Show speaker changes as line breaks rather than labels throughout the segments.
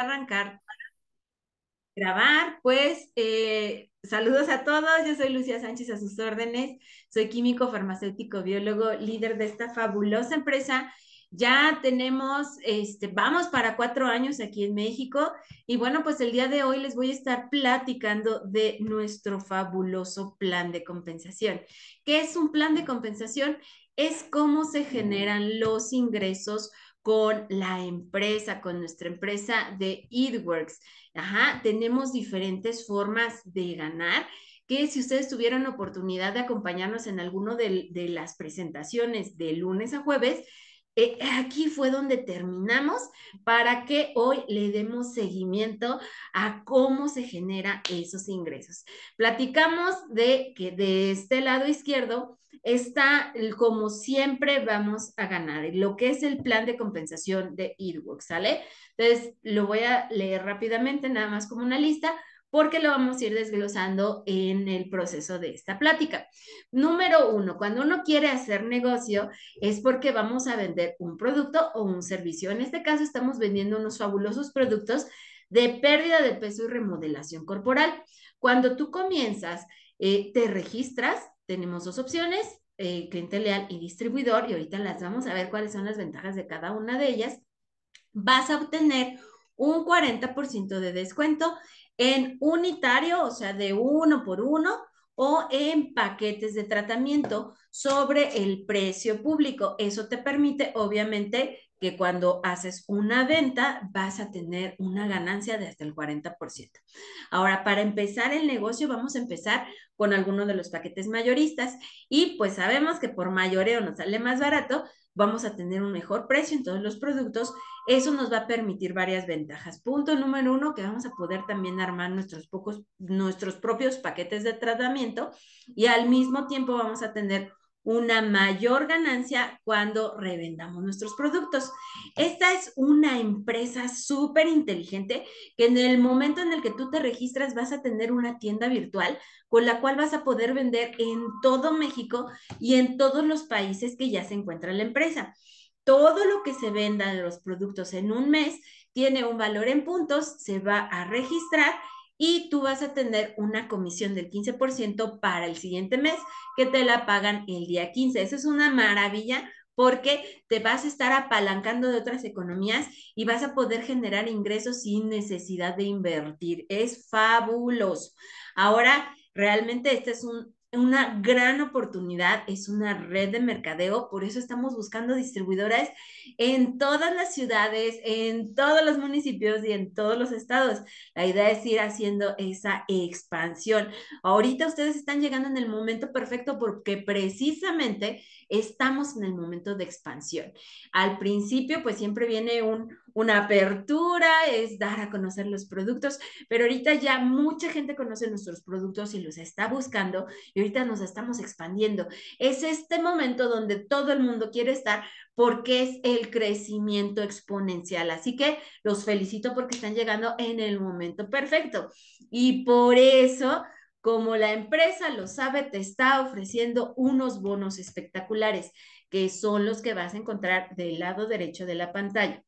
arrancar grabar, pues eh, saludos a todos, yo soy Lucía Sánchez a sus órdenes, soy químico, farmacéutico, biólogo, líder de esta fabulosa empresa. Ya tenemos, este, vamos para cuatro años aquí en México y bueno, pues el día de hoy les voy a estar platicando de nuestro fabuloso plan de compensación. ¿Qué es un plan de compensación? Es cómo se generan los ingresos, con la empresa, con nuestra empresa de EdWorks, Ajá, tenemos diferentes formas de ganar que si ustedes tuvieron oportunidad de acompañarnos en alguno de las presentaciones de lunes a jueves, eh, aquí fue donde terminamos para que hoy le demos seguimiento a cómo se genera esos ingresos. Platicamos de que de este lado izquierdo está como siempre vamos a ganar, lo que es el plan de compensación de E-Works, ¿sale? Entonces, lo voy a leer rápidamente, nada más como una lista porque lo vamos a ir desglosando en el proceso de esta plática. Número uno, cuando uno quiere hacer negocio es porque vamos a vender un producto o un servicio. En este caso estamos vendiendo unos fabulosos productos de pérdida de peso y remodelación corporal. Cuando tú comienzas, eh, te registras, tenemos dos opciones, eh, cliente leal y distribuidor, y ahorita las vamos a ver cuáles son las ventajas de cada una de ellas, vas a obtener un 40% de descuento en unitario, o sea, de uno por uno, o en paquetes de tratamiento sobre el precio público. Eso te permite, obviamente, que cuando haces una venta vas a tener una ganancia de hasta el 40%. Ahora, para empezar el negocio, vamos a empezar con alguno de los paquetes mayoristas y pues sabemos que por mayoreo nos sale más barato, vamos a tener un mejor precio en todos los productos. Eso nos va a permitir varias ventajas. Punto número uno, que vamos a poder también armar nuestros, pocos, nuestros propios paquetes de tratamiento y al mismo tiempo vamos a tener una mayor ganancia cuando revendamos nuestros productos. Esta es una empresa súper inteligente que en el momento en el que tú te registras vas a tener una tienda virtual con la cual vas a poder vender en todo México y en todos los países que ya se encuentra la empresa. Todo lo que se venda de los productos en un mes tiene un valor en puntos, se va a registrar y tú vas a tener una comisión del 15% para el siguiente mes que te la pagan el día 15. Eso es una maravilla porque te vas a estar apalancando de otras economías y vas a poder generar ingresos sin necesidad de invertir. Es fabuloso. Ahora, realmente este es un, una gran oportunidad, es una red de mercadeo, por eso estamos buscando distribuidores en todas las ciudades, en todos los municipios y en todos los estados. La idea es ir haciendo esa expansión. Ahorita ustedes están llegando en el momento perfecto porque precisamente estamos en el momento de expansión. Al principio, pues siempre viene un una apertura, es dar a conocer los productos, pero ahorita ya mucha gente conoce nuestros productos y los está buscando y ahorita nos estamos expandiendo. Es este momento donde todo el mundo quiere estar porque es el crecimiento exponencial. Así que los felicito porque están llegando en el momento perfecto. Y por eso como la empresa lo sabe, te está ofreciendo unos bonos espectaculares, que son los que vas a encontrar del lado derecho de la pantalla.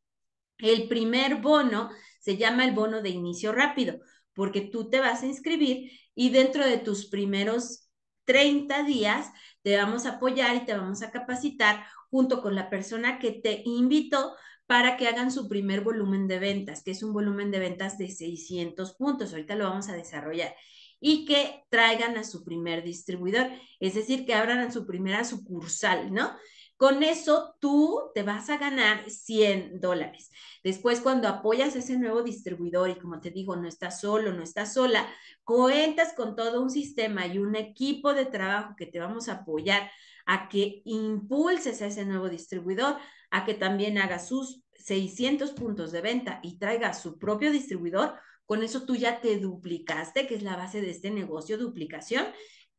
El primer bono se llama el bono de inicio rápido, porque tú te vas a inscribir y dentro de tus primeros 30 días te vamos a apoyar y te vamos a capacitar junto con la persona que te invitó para que hagan su primer volumen de ventas, que es un volumen de ventas de 600 puntos. Ahorita lo vamos a desarrollar y que traigan a su primer distribuidor, es decir, que abran a su primera sucursal, ¿no? Con eso tú te vas a ganar 100 dólares. Después, cuando apoyas a ese nuevo distribuidor y como te digo, no estás solo, no estás sola, cuentas con todo un sistema y un equipo de trabajo que te vamos a apoyar a que impulses a ese nuevo distribuidor, a que también haga sus 600 puntos de venta y traiga su propio distribuidor, con eso tú ya te duplicaste, que es la base de este negocio, duplicación,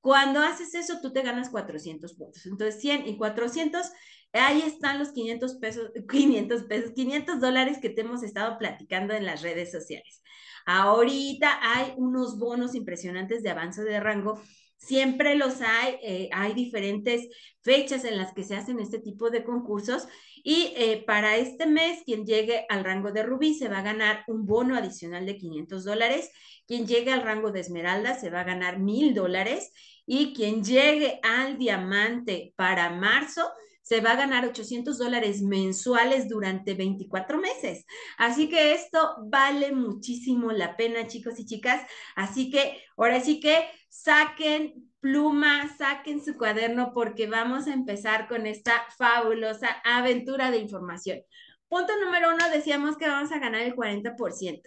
cuando haces eso, tú te ganas 400 puntos. Entonces, 100 y 400, ahí están los 500 pesos, 500 pesos, 500 dólares que te hemos estado platicando en las redes sociales. Ahorita hay unos bonos impresionantes de avance de rango Siempre los hay, eh, hay diferentes fechas en las que se hacen este tipo de concursos y eh, para este mes quien llegue al rango de rubí se va a ganar un bono adicional de 500 dólares, quien llegue al rango de esmeralda se va a ganar 1000 dólares y quien llegue al diamante para marzo se va a ganar 800 dólares mensuales durante 24 meses. Así que esto vale muchísimo la pena, chicos y chicas. Así que ahora sí que saquen pluma, saquen su cuaderno porque vamos a empezar con esta fabulosa aventura de información. Punto número uno, decíamos que vamos a ganar el 40%.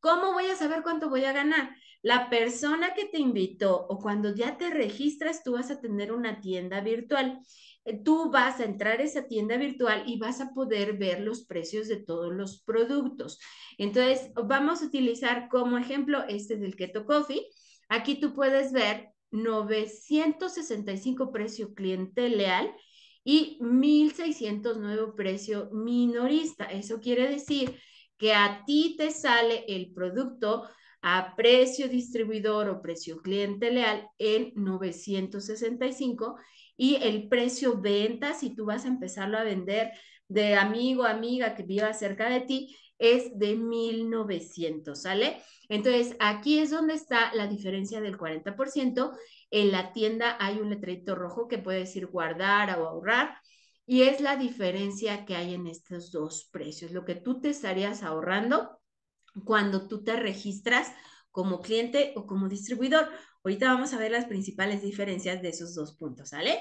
¿Cómo voy a saber cuánto voy a ganar? La persona que te invitó o cuando ya te registras, tú vas a tener una tienda virtual. Tú vas a entrar a esa tienda virtual y vas a poder ver los precios de todos los productos. Entonces, vamos a utilizar como ejemplo este del Keto Coffee Aquí tú puedes ver 965 precio cliente leal y 1609 precio minorista. Eso quiere decir que a ti te sale el producto a precio distribuidor o precio cliente leal en 965 y el precio venta, si tú vas a empezarlo a vender de amigo, amiga que viva cerca de ti, es de 1900, ¿sale? Entonces, aquí es donde está la diferencia del 40%. En la tienda hay un letrerito rojo que puede decir guardar o ahorrar. Y es la diferencia que hay en estos dos precios, lo que tú te estarías ahorrando cuando tú te registras como cliente o como distribuidor. Ahorita vamos a ver las principales diferencias de esos dos puntos, ¿sale?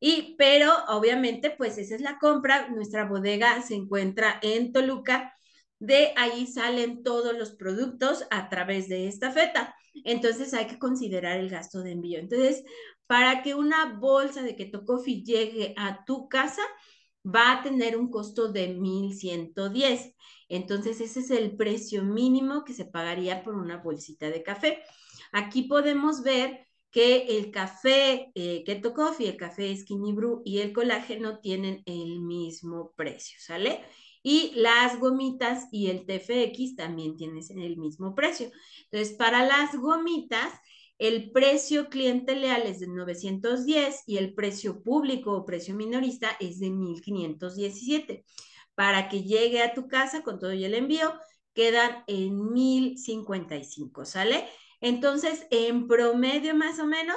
Y pero obviamente pues esa es la compra, nuestra bodega se encuentra en Toluca de ahí salen todos los productos a través de esta feta. Entonces hay que considerar el gasto de envío. Entonces, para que una bolsa de Keto Coffee llegue a tu casa, va a tener un costo de 1110. Entonces, ese es el precio mínimo que se pagaría por una bolsita de café. Aquí podemos ver que el café eh, Keto Coffee, el café Skinny Brew y el colágeno tienen el mismo precio, ¿sale? Y las gomitas y el TFX también en el mismo precio. Entonces, para las gomitas, el precio cliente leal es de 910 y el precio público o precio minorista es de 1517. Para que llegue a tu casa con todo y el envío, quedan en 1055, ¿sale? Entonces, en promedio más o menos,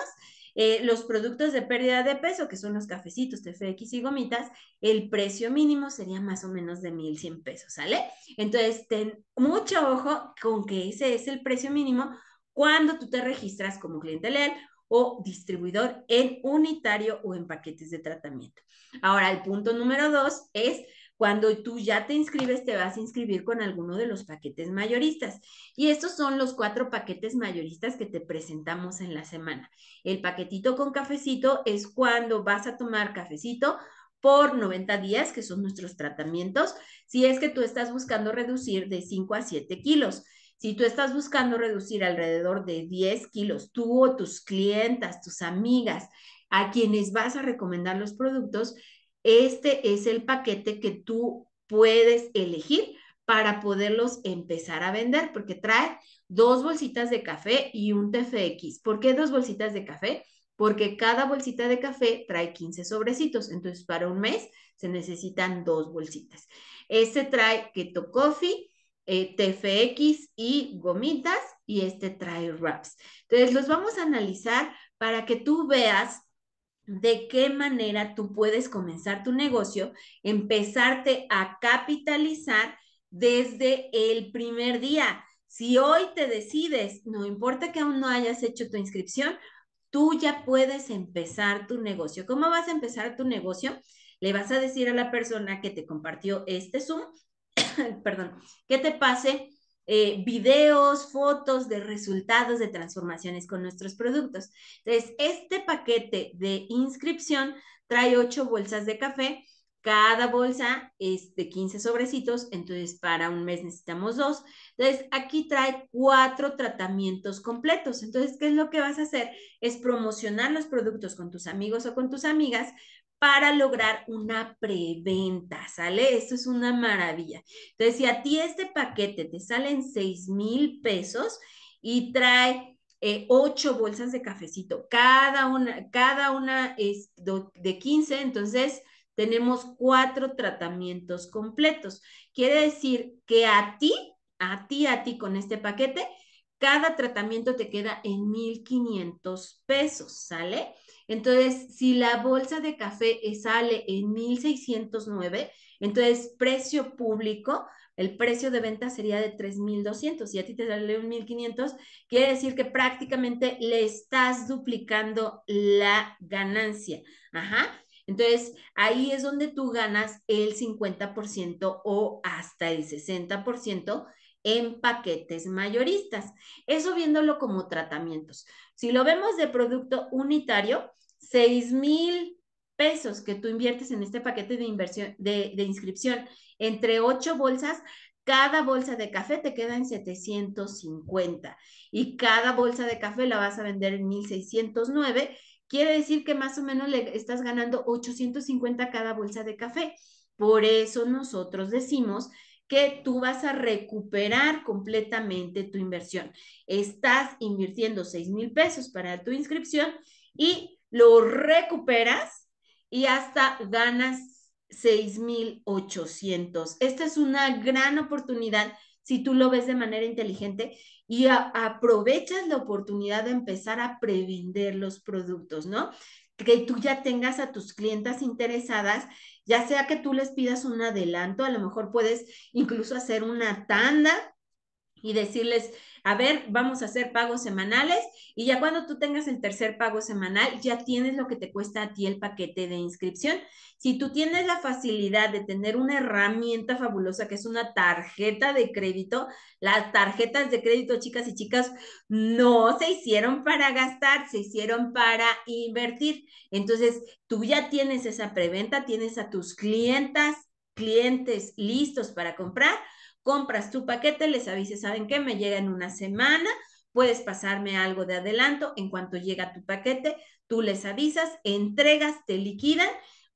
eh, los productos de pérdida de peso, que son los cafecitos, TFX y gomitas, el precio mínimo sería más o menos de 1.100 pesos, ¿sale? Entonces, ten mucho ojo con que ese es el precio mínimo cuando tú te registras como cliente leal o distribuidor en unitario o en paquetes de tratamiento. Ahora, el punto número dos es cuando tú ya te inscribes, te vas a inscribir con alguno de los paquetes mayoristas. Y estos son los cuatro paquetes mayoristas que te presentamos en la semana. El paquetito con cafecito es cuando vas a tomar cafecito por 90 días, que son nuestros tratamientos, si es que tú estás buscando reducir de 5 a 7 kilos. Si tú estás buscando reducir alrededor de 10 kilos, tú o tus clientas, tus amigas, a quienes vas a recomendar los productos, este es el paquete que tú puedes elegir para poderlos empezar a vender, porque trae dos bolsitas de café y un TFX. ¿Por qué dos bolsitas de café? Porque cada bolsita de café trae 15 sobrecitos, entonces para un mes se necesitan dos bolsitas. Este trae Keto Coffee, eh, TFX y gomitas, y este trae wraps. Entonces los vamos a analizar para que tú veas de qué manera tú puedes comenzar tu negocio, empezarte a capitalizar desde el primer día. Si hoy te decides, no importa que aún no hayas hecho tu inscripción, tú ya puedes empezar tu negocio. ¿Cómo vas a empezar tu negocio? Le vas a decir a la persona que te compartió este Zoom, perdón, que te pase eh, videos, fotos de resultados de transformaciones con nuestros productos. Entonces, este paquete de inscripción trae ocho bolsas de café. Cada bolsa es de 15 sobrecitos, entonces para un mes necesitamos dos. Entonces, aquí trae cuatro tratamientos completos. Entonces, ¿qué es lo que vas a hacer? Es promocionar los productos con tus amigos o con tus amigas, para lograr una preventa, ¿sale? Esto es una maravilla. Entonces, si a ti este paquete te salen 6 mil pesos y trae 8 eh, bolsas de cafecito, cada una, cada una es de 15, entonces tenemos cuatro tratamientos completos. Quiere decir que a ti, a ti, a ti con este paquete, cada tratamiento te queda en 1.500 pesos, ¿sale? Entonces, si la bolsa de café eh, sale en 1.609, entonces precio público, el precio de venta sería de 3.200 y a ti te sale 1.500, quiere decir que prácticamente le estás duplicando la ganancia. Ajá. Entonces, ahí es donde tú ganas el 50% o hasta el 60% en paquetes mayoristas. Eso viéndolo como tratamientos. Si lo vemos de producto unitario, 6 mil pesos que tú inviertes en este paquete de, inversión, de, inscripción entre ocho bolsas, cada bolsa de café te queda en 750 y cada bolsa de café la vas a vender en 1609. Quiere decir que más o menos le estás ganando 850 cada bolsa de café. Por eso nosotros decimos que tú vas a recuperar completamente tu inversión. Estás invirtiendo 6 mil pesos para tu inscripción y lo recuperas y hasta ganas mil 6,800. Esta es una gran oportunidad si tú lo ves de manera inteligente y aprovechas la oportunidad de empezar a prevender los productos, ¿no? que tú ya tengas a tus clientas interesadas, ya sea que tú les pidas un adelanto, a lo mejor puedes incluso hacer una tanda y decirles, a ver, vamos a hacer pagos semanales y ya cuando tú tengas el tercer pago semanal, ya tienes lo que te cuesta a ti el paquete de inscripción. Si tú tienes la facilidad de tener una herramienta fabulosa que es una tarjeta de crédito, las tarjetas de crédito, chicas y chicas, no se hicieron para gastar, se hicieron para invertir. Entonces, tú ya tienes esa preventa, tienes a tus clientas clientes listos para comprar, compras tu paquete, les avises, ¿saben qué? Me llega en una semana, puedes pasarme algo de adelanto, en cuanto llega tu paquete, tú les avisas, entregas, te liquidan,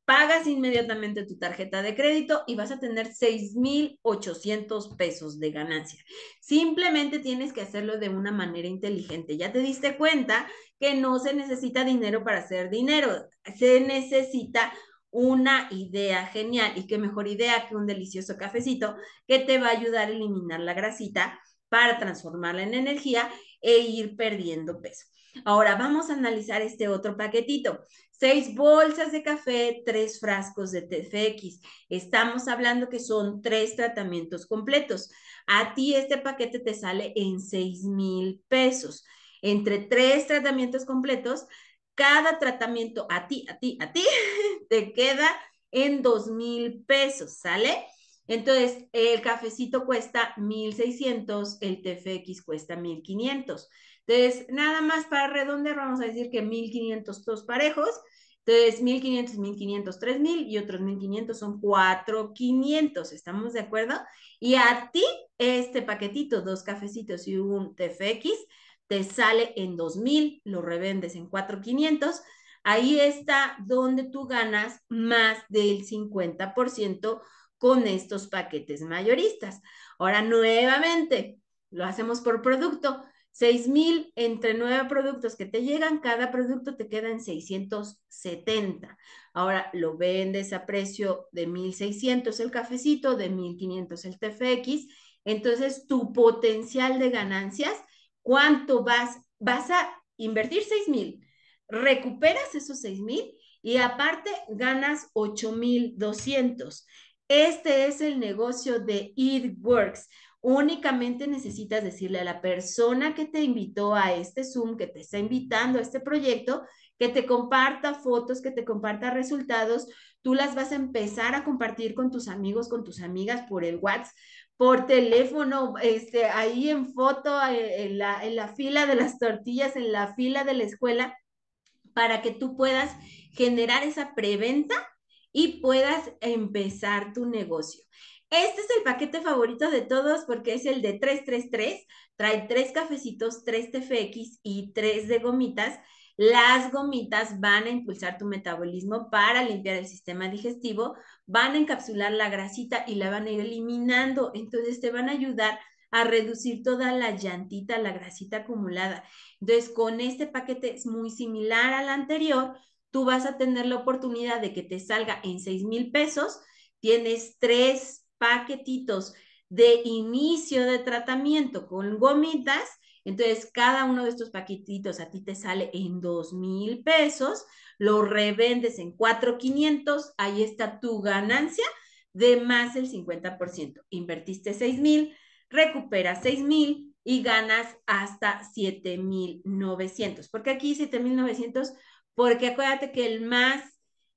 pagas inmediatamente tu tarjeta de crédito y vas a tener 6.800 pesos de ganancia. Simplemente tienes que hacerlo de una manera inteligente. Ya te diste cuenta que no se necesita dinero para hacer dinero, se necesita una idea genial y qué mejor idea que un delicioso cafecito que te va a ayudar a eliminar la grasita para transformarla en energía e ir perdiendo peso. Ahora vamos a analizar este otro paquetito. Seis bolsas de café, tres frascos de TFX. Estamos hablando que son tres tratamientos completos. A ti este paquete te sale en seis mil pesos. Entre tres tratamientos completos cada tratamiento a ti, a ti, a ti, te queda en dos mil pesos, ¿sale? Entonces, el cafecito cuesta 1600, el TFX cuesta 1500. Entonces, nada más para redondear, vamos a decir que 1500 dos parejos. Entonces, 1500, 1500, 3000 y otros 1500 son 4500. ¿Estamos de acuerdo? Y a ti, este paquetito, dos cafecitos y un TFX, te sale en 2.000, lo revendes en 4.500. Ahí está donde tú ganas más del 50% con estos paquetes mayoristas. Ahora, nuevamente, lo hacemos por producto. 6,000 entre nueve productos que te llegan, cada producto te queda en 670. Ahora lo vendes a precio de 1,600 el cafecito, de 1,500 el TFX. Entonces, tu potencial de ganancias cuánto vas, vas a invertir 6 mil, recuperas esos 6 mil y aparte ganas 8,200. mil Este es el negocio de It Works. Únicamente necesitas decirle a la persona que te invitó a este Zoom, que te está invitando a este proyecto, que te comparta fotos, que te comparta resultados. Tú las vas a empezar a compartir con tus amigos, con tus amigas por el WhatsApp, por teléfono, este, ahí en foto, eh, en la, en la fila de las tortillas, en la fila de la escuela, para que tú puedas generar esa preventa y puedas empezar tu negocio. Este es el paquete favorito de todos porque es el de 333. Trae tres cafecitos, tres TFX y tres de gomitas las gomitas van a impulsar tu metabolismo para limpiar el sistema digestivo, van a encapsular la grasita y la van a ir eliminando, entonces te van a ayudar a reducir toda la llantita, la grasita acumulada. Entonces, con este paquete es muy similar al anterior, tú vas a tener la oportunidad de que te salga en 6 mil pesos, tienes tres paquetitos de inicio de tratamiento con gomitas entonces, cada uno de estos paquetitos a ti te sale en dos mil pesos, lo revendes en 4,500, ahí está tu ganancia de más el 50%. Invertiste $6,000, mil, recuperas $6,000 mil y ganas hasta 7,900. ¿Por qué aquí 7,900? Porque acuérdate que el más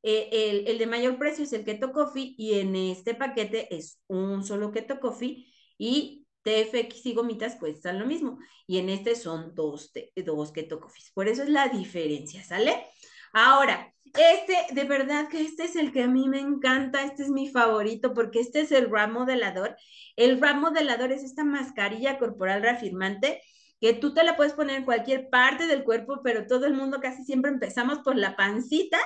eh, el, el, de mayor precio es el Keto Coffee y en este paquete es un solo Keto Coffee y TFX y gomitas cuestan lo mismo. Y en este son dos, dos Ketocofis. Por eso es la diferencia, ¿sale? Ahora, este, de verdad que este es el que a mí me encanta, este es mi favorito, porque este es el RAM modelador. El RAM modelador es esta mascarilla corporal reafirmante que tú te la puedes poner en cualquier parte del cuerpo, pero todo el mundo casi siempre empezamos por la pancita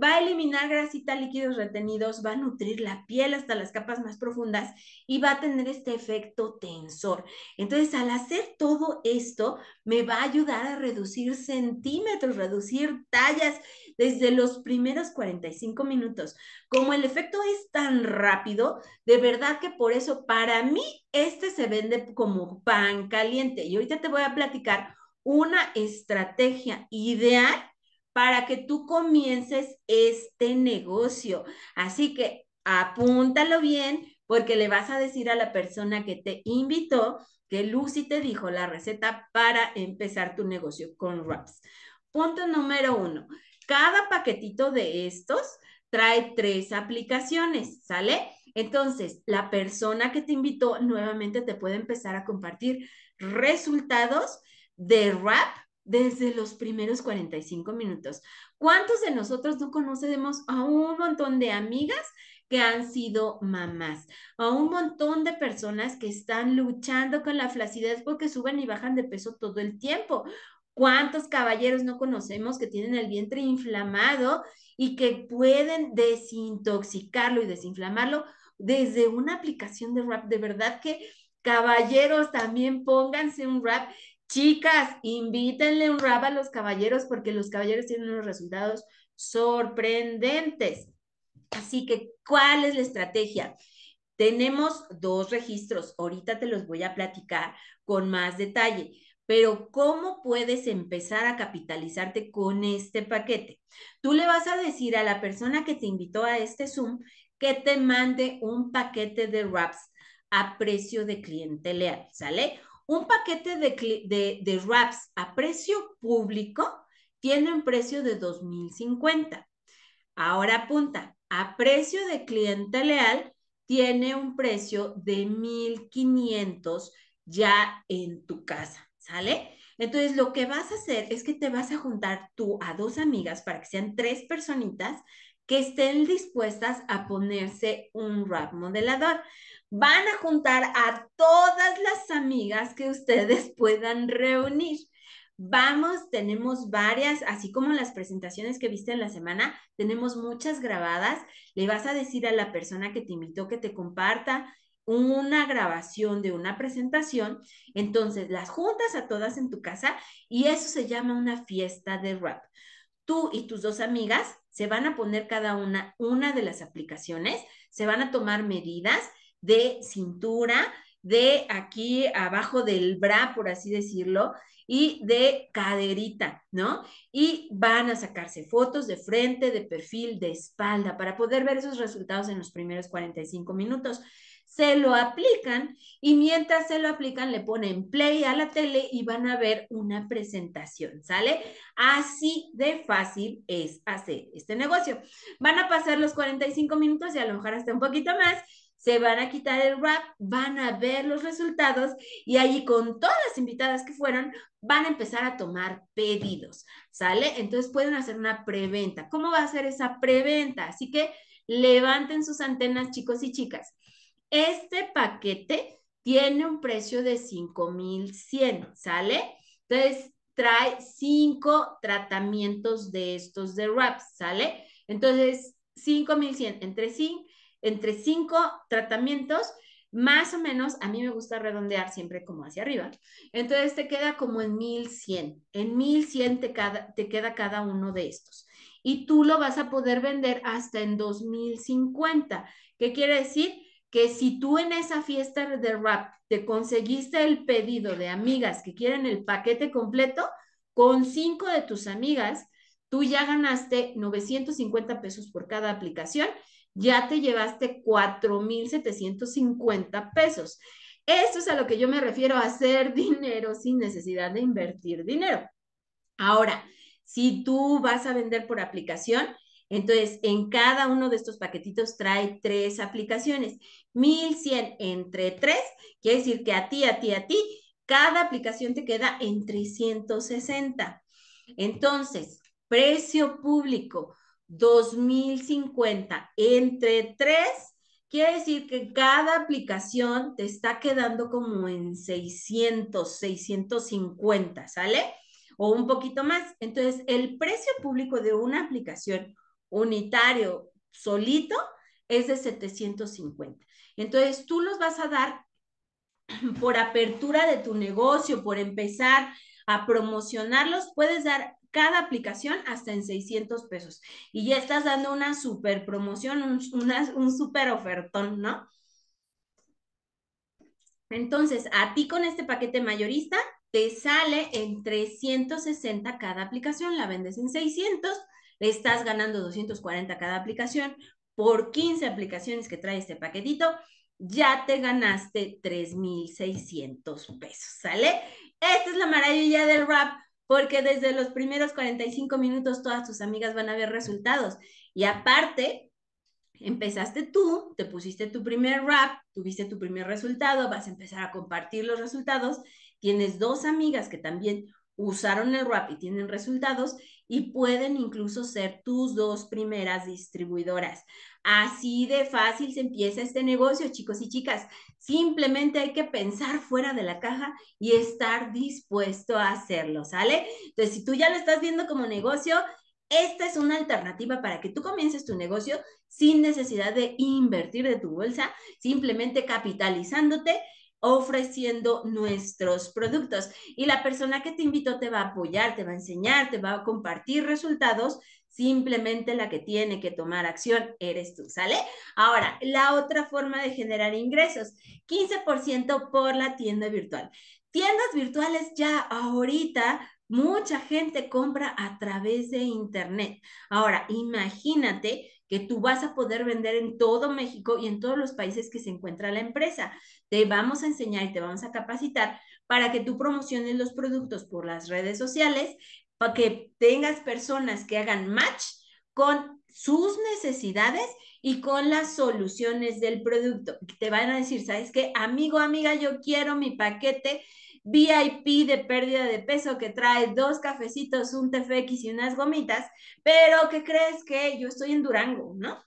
va a eliminar grasita, líquidos retenidos, va a nutrir la piel hasta las capas más profundas y va a tener este efecto tensor. Entonces, al hacer todo esto, me va a ayudar a reducir centímetros, reducir tallas desde los primeros 45 minutos. Como el efecto es tan rápido, de verdad que por eso para mí este se vende como pan caliente. Y ahorita te voy a platicar una estrategia ideal para que tú comiences este negocio. Así que apúntalo bien porque le vas a decir a la persona que te invitó que Lucy te dijo la receta para empezar tu negocio con wraps. Punto número uno, cada paquetito de estos trae tres aplicaciones, ¿sale? Entonces, la persona que te invitó nuevamente te puede empezar a compartir resultados de wrap desde los primeros 45 minutos. ¿Cuántos de nosotros no conocemos a un montón de amigas que han sido mamás, a un montón de personas que están luchando con la flacidez porque suben y bajan de peso todo el tiempo? ¿Cuántos caballeros no conocemos que tienen el vientre inflamado y que pueden desintoxicarlo y desinflamarlo desde una aplicación de rap? De verdad que caballeros también pónganse un rap Chicas, invítenle un rap a los caballeros porque los caballeros tienen unos resultados sorprendentes. Así que, ¿cuál es la estrategia? Tenemos dos registros, ahorita te los voy a platicar con más detalle, pero ¿cómo puedes empezar a capitalizarte con este paquete? Tú le vas a decir a la persona que te invitó a este Zoom que te mande un paquete de wraps a precio de cliente leal, ¿sale? un paquete de, wraps a precio público tiene un precio de 2050. Ahora apunta, a precio de cliente leal tiene un precio de 1500 ya en tu casa, ¿sale? Entonces, lo que vas a hacer es que te vas a juntar tú a dos amigas para que sean tres personitas que estén dispuestas a ponerse un wrap modelador van a juntar a todas las amigas que ustedes puedan reunir. Vamos, tenemos varias, así como las presentaciones que viste en la semana, tenemos muchas grabadas. Le vas a decir a la persona que te invitó que te comparta una grabación de una presentación, entonces las juntas a todas en tu casa y eso se llama una fiesta de rap. Tú y tus dos amigas se van a poner cada una una de las aplicaciones, se van a tomar medidas de cintura, de aquí abajo del bra, por así decirlo, y de caderita, ¿no? Y van a sacarse fotos de frente, de perfil, de espalda, para poder ver esos resultados en los primeros 45 minutos. Se lo aplican y mientras se lo aplican le ponen play a la tele y van a ver una presentación, ¿sale? Así de fácil es hacer este negocio. Van a pasar los 45 minutos y a lo mejor hasta un poquito más se van a quitar el wrap, van a ver los resultados y allí con todas las invitadas que fueron, van a empezar a tomar pedidos, ¿sale? Entonces pueden hacer una preventa. ¿Cómo va a ser esa preventa? Así que levanten sus antenas, chicos y chicas. Este paquete tiene un precio de 5100, ¿sale? Entonces trae cinco tratamientos de estos de wraps, ¿sale? Entonces, 5100 entre sí entre cinco tratamientos, más o menos, a mí me gusta redondear siempre como hacia arriba, entonces te queda como en 1100, en 1100 te, cada, queda cada uno de estos. Y tú lo vas a poder vender hasta en 2050. ¿Qué quiere decir? que si tú en esa fiesta de rap te conseguiste el pedido de amigas que quieren el paquete completo, con cinco de tus amigas, tú ya ganaste 950 pesos por cada aplicación ya te llevaste 4.750 pesos. Esto es a lo que yo me refiero, a hacer dinero sin necesidad de invertir dinero. Ahora, si tú vas a vender por aplicación, entonces en cada uno de estos paquetitos trae tres aplicaciones. 1100 entre tres, quiere decir que a ti, a ti, a ti, cada aplicación te queda en 360. Entonces, precio público. 2050 entre 3, quiere decir que cada aplicación te está quedando como en 600, 650, ¿sale? O un poquito más. Entonces, el precio público de una aplicación unitario solito es de 750. Entonces, tú los vas a dar por apertura de tu negocio, por empezar a promocionarlos, puedes dar cada aplicación hasta en 600 pesos. Y ya estás dando una super promoción, un, una, super ofertón, ¿no? Entonces, a ti con este paquete mayorista te sale en 360 cada aplicación, la vendes en 600, le estás ganando 240 cada aplicación. Por 15 aplicaciones que trae este paquetito, ya te ganaste 3,600 pesos, ¿sale? Esta es la maravilla del rap porque desde los primeros 45 minutos todas tus amigas van a ver resultados. Y aparte, empezaste tú, te pusiste tu primer rap, tuviste tu primer resultado, vas a empezar a compartir los resultados, tienes dos amigas que también usaron el rap y tienen resultados, y pueden incluso ser tus dos primeras distribuidoras. Así de fácil se empieza este negocio, chicos y chicas. Simplemente hay que pensar fuera de la caja y estar dispuesto a hacerlo, ¿sale? Entonces, si tú ya lo estás viendo como negocio, esta es una alternativa para que tú comiences tu negocio sin necesidad de invertir de tu bolsa, simplemente capitalizándote ofreciendo nuestros productos. Y la persona que te invitó te va a apoyar, te va a enseñar, te va a compartir resultados. Simplemente la que tiene que tomar acción eres tú, ¿sale? Ahora, la otra forma de generar ingresos, 15% por la tienda virtual. Tiendas virtuales ya ahorita mucha gente compra a través de Internet. Ahora, imagínate que tú vas a poder vender en todo México y en todos los países que se encuentra la empresa. Te vamos a enseñar y te vamos a capacitar para que tú promociones los productos por las redes sociales, para que tengas personas que hagan match con sus necesidades y con las soluciones del producto. Te van a decir, ¿sabes qué? Amigo, amiga, yo quiero mi paquete VIP de pérdida de peso que trae dos cafecitos, un TFX y unas gomitas, pero ¿qué crees que yo estoy en Durango, no?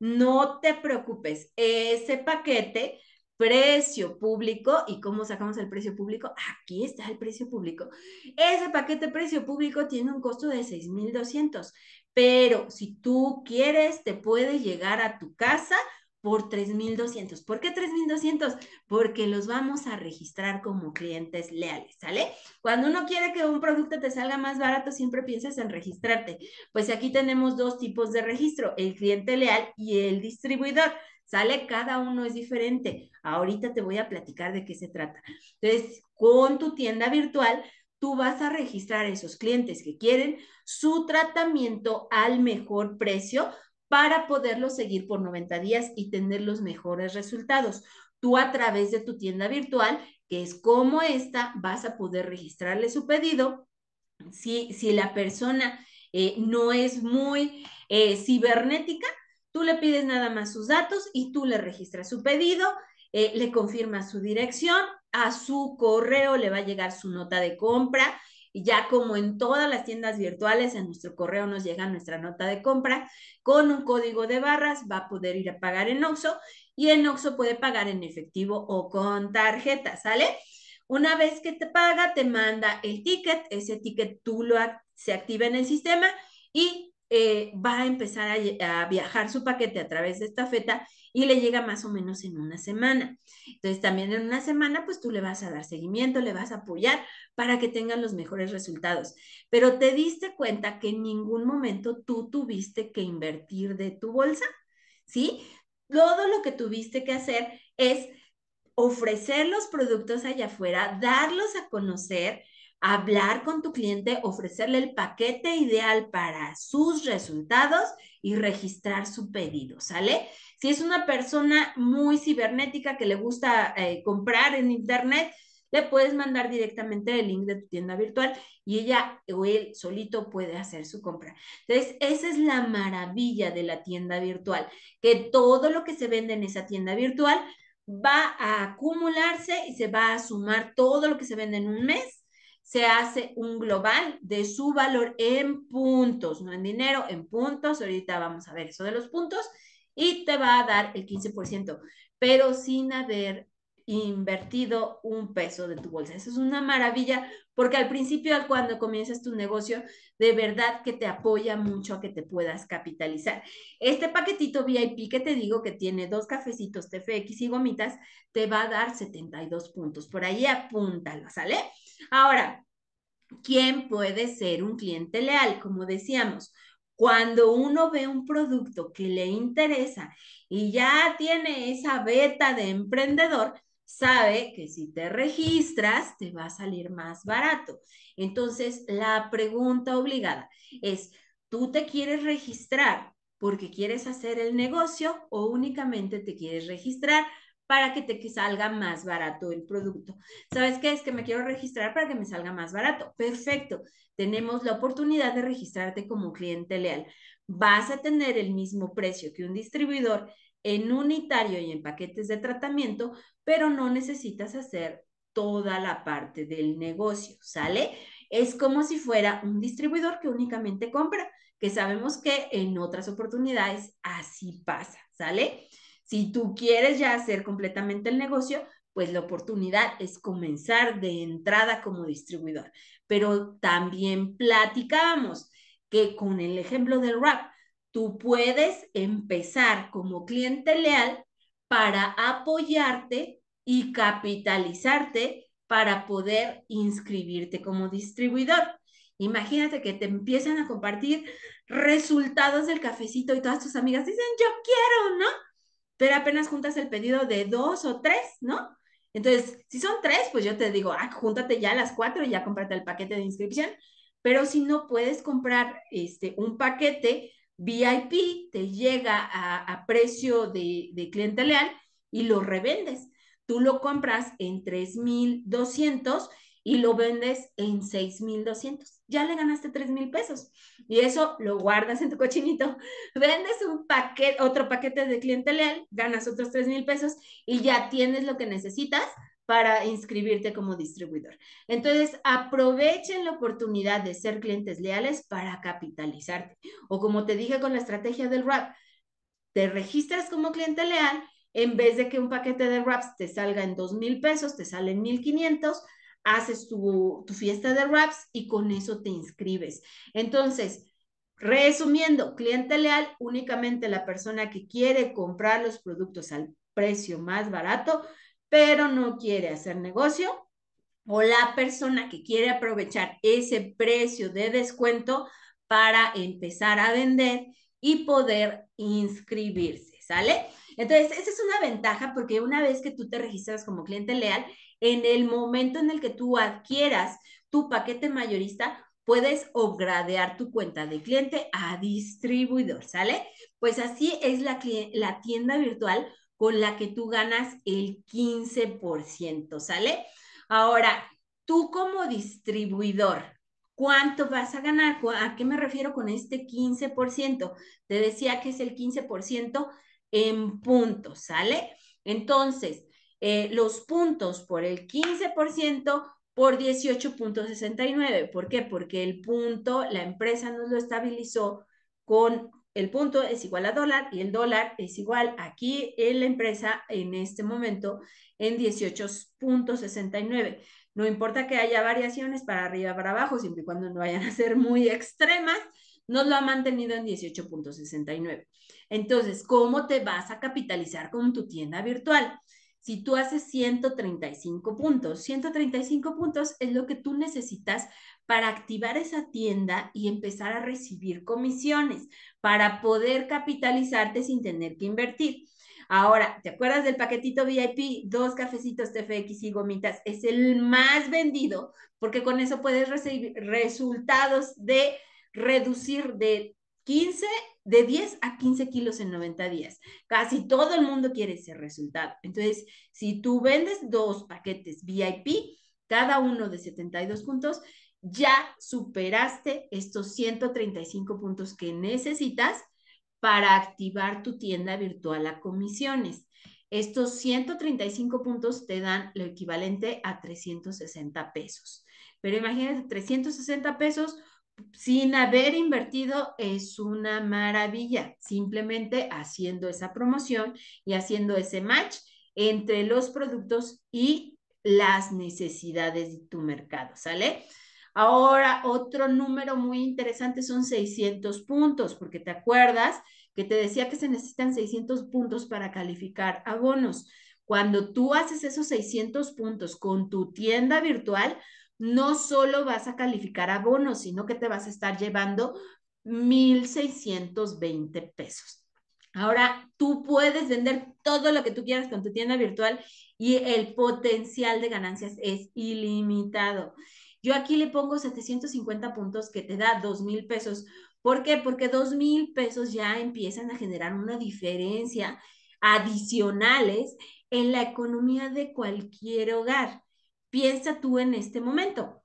No te preocupes, ese paquete precio público y cómo sacamos el precio público. Aquí está el precio público. Ese paquete precio público tiene un costo de 6.200, pero si tú quieres, te puede llegar a tu casa por 3.200. ¿Por qué 3.200? Porque los vamos a registrar como clientes leales, ¿sale? Cuando uno quiere que un producto te salga más barato, siempre piensas en registrarte. Pues aquí tenemos dos tipos de registro, el cliente leal y el distribuidor, ¿sale? Cada uno es diferente. Ahorita te voy a platicar de qué se trata. Entonces, con tu tienda virtual, tú vas a registrar a esos clientes que quieren su tratamiento al mejor precio para poderlo seguir por 90 días y tener los mejores resultados. Tú a través de tu tienda virtual, que es como esta, vas a poder registrarle su pedido. Si, la persona eh, no es muy eh, cibernética, tú le pides nada más sus datos y tú le registras su pedido eh, le confirma su dirección, a su correo le va a llegar su nota de compra. Y ya como en todas las tiendas virtuales, en nuestro correo nos llega nuestra nota de compra con un código de barras, va a poder ir a pagar en OXO y en OXO puede pagar en efectivo o con tarjeta, ¿sale? Una vez que te paga, te manda el ticket, ese ticket tú lo se activa en el sistema y eh, va a empezar a, a, viajar su paquete a través de esta feta y le llega más o menos en una semana. Entonces, también en una semana, pues tú le vas a dar seguimiento, le vas a apoyar para que tengan los mejores resultados. Pero te diste cuenta que en ningún momento tú tuviste que invertir de tu bolsa, ¿sí? Todo lo que tuviste que hacer es ofrecer los productos allá afuera, darlos a conocer, hablar con tu cliente, ofrecerle el paquete ideal para sus resultados y registrar su pedido, ¿sale? Si es una persona muy cibernética que le gusta eh, comprar en Internet, le puedes mandar directamente el link de tu tienda virtual y ella o él solito puede hacer su compra. Entonces, esa es la maravilla de la tienda virtual, que todo lo que se vende en esa tienda virtual va a acumularse y se va a sumar todo lo que se vende en un mes se hace un global de su valor en puntos, no en dinero, en puntos. Ahorita vamos a ver eso de los puntos y te va a dar el 15%, pero sin haber invertido un peso de tu bolsa. Eso es una maravilla porque al principio, cuando comienzas tu negocio, de verdad que te apoya mucho a que te puedas capitalizar. Este paquetito VIP que te digo que tiene dos cafecitos TFX y gomitas, te va a dar 72 puntos. Por ahí apúntalo, ¿sale? Ahora, ¿quién puede ser un cliente leal? Como decíamos, cuando uno ve un producto que le interesa y ya tiene esa beta de emprendedor, sabe que si te registras te va a salir más barato. Entonces, la pregunta obligada es, ¿tú te quieres registrar porque quieres hacer el negocio o únicamente te quieres registrar para que te salga más barato el producto. ¿Sabes qué? Es que me quiero registrar para que me salga más barato. Perfecto. Tenemos la oportunidad de registrarte como cliente leal. Vas a tener el mismo precio que un distribuidor en unitario y en paquetes de tratamiento, pero no necesitas hacer toda la parte del negocio, ¿sale? Es como si fuera un distribuidor que únicamente compra, que sabemos que en otras oportunidades así pasa, ¿sale? Si tú quieres ya hacer completamente el negocio, pues la oportunidad es comenzar de entrada como distribuidor. Pero también platicábamos que con el ejemplo del rap, tú puedes empezar como cliente leal para apoyarte y capitalizarte para poder inscribirte como distribuidor. Imagínate que te empiezan a compartir resultados del cafecito y todas tus amigas dicen, yo quiero, ¿no? pero apenas juntas el pedido de dos o tres, ¿no? Entonces, si son tres, pues yo te digo, ah, júntate ya a las cuatro y ya cómprate el paquete de inscripción. Pero si no puedes comprar este, un paquete VIP, te llega a, precio de, de, cliente leal y lo revendes. Tú lo compras en 3,200 y lo vendes en 6,200. Ya le ganaste 3,000 pesos y eso lo guardas en tu cochinito, vendes un paquete, otro paquete de cliente leal, ganas otros tres mil pesos y ya tienes lo que necesitas para inscribirte como distribuidor. Entonces, aprovechen la oportunidad de ser clientes leales para capitalizarte. O como te dije con la estrategia del RAP, te registras como cliente leal, en vez de que un paquete de RAPs te salga en dos mil pesos, te salen en 1500 haces tu, fiesta de wraps y con eso te inscribes. Entonces, resumiendo, cliente leal, únicamente la persona que quiere comprar los productos al precio más barato, pero no quiere hacer negocio, o la persona que quiere aprovechar ese precio de descuento para empezar a vender y poder inscribirse, ¿sale? Entonces, esa es una ventaja porque una vez que tú te registras como cliente leal, en el momento en el que tú adquieras tu paquete mayorista, puedes upgradear tu cuenta de cliente a distribuidor, ¿sale? Pues así es la, la tienda virtual con la que tú ganas el 15%, ¿sale? Ahora, tú como distribuidor, ¿Cuánto vas a ganar? ¿A qué me refiero con este 15%? Te decía que es el 15% en puntos, ¿sale? Entonces, eh, los puntos por el 15% por 18.69. ¿Por qué? Porque el punto, la empresa nos lo estabilizó con el punto es igual a dólar y el dólar es igual aquí en la empresa en este momento en 18.69. No importa que haya variaciones para arriba, para abajo, siempre y cuando no vayan a ser muy extremas, nos lo ha mantenido en 18.69. Entonces, ¿cómo te vas a capitalizar con tu tienda virtual? Si tú haces 135 puntos, 135 puntos es lo que tú necesitas para activar esa tienda y empezar a recibir comisiones, para poder capitalizarte sin tener que invertir. Ahora, ¿te acuerdas del paquetito VIP? Dos cafecitos TFX y gomitas. Es el más vendido porque con eso puedes recibir resultados de reducir de 15, de 10 a 15 kilos en 90 días. Casi todo el mundo quiere ese resultado. Entonces, si tú vendes dos paquetes VIP, cada uno de 72 puntos, ya superaste estos 135 puntos que necesitas para activar tu tienda virtual a comisiones. Estos 135 puntos te dan lo equivalente a 360 pesos. Pero imagínate, 360 pesos sin haber invertido es una maravilla, simplemente haciendo esa promoción y haciendo ese match entre los productos y las necesidades de tu mercado, ¿sale? Ahora, otro número muy interesante son 600 puntos, porque te acuerdas que te decía que se necesitan 600 puntos para calificar abonos. Cuando tú haces esos 600 puntos con tu tienda virtual, no solo vas a calificar a bonos, sino que te vas a estar llevando 1,620 pesos. Ahora tú puedes vender todo lo que tú quieras con tu tienda virtual y el potencial de ganancias es ilimitado. Yo aquí le pongo 750 puntos que te da 2,000 pesos. ¿Por qué? Porque 2,000 pesos ya empiezan a generar una diferencia adicionales en la economía de cualquier hogar. Piensa tú en este momento.